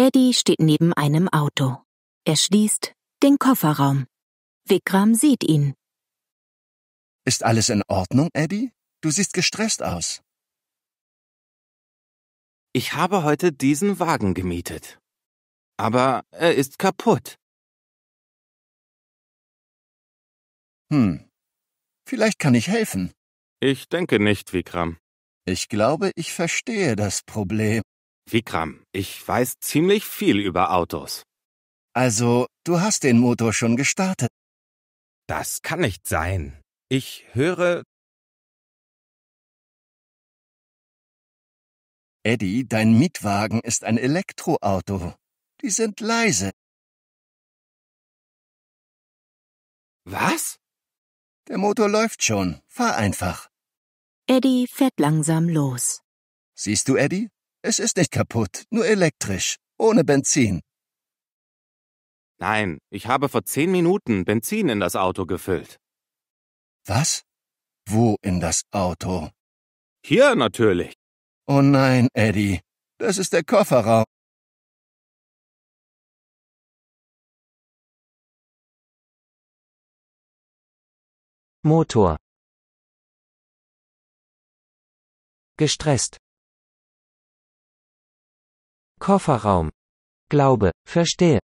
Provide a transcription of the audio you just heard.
Eddie steht neben einem Auto. Er schließt den Kofferraum. Vikram sieht ihn. Ist alles in Ordnung, Eddie? Du siehst gestresst aus. Ich habe heute diesen Wagen gemietet. Aber er ist kaputt. Hm. Vielleicht kann ich helfen. Ich denke nicht, Vikram. Ich glaube, ich verstehe das Problem. Vikram, ich weiß ziemlich viel über Autos. Also, du hast den Motor schon gestartet. Das kann nicht sein. Ich höre. Eddie, dein Mietwagen ist ein Elektroauto. Die sind leise. Was? Der Motor läuft schon. Fahr einfach. Eddie fährt langsam los. Siehst du, Eddie? Es ist nicht kaputt, nur elektrisch, ohne Benzin. Nein, ich habe vor zehn Minuten Benzin in das Auto gefüllt. Was? Wo in das Auto? Hier natürlich. Oh nein, Eddie, das ist der Kofferraum. Motor gestresst Kofferraum. Glaube, verstehe,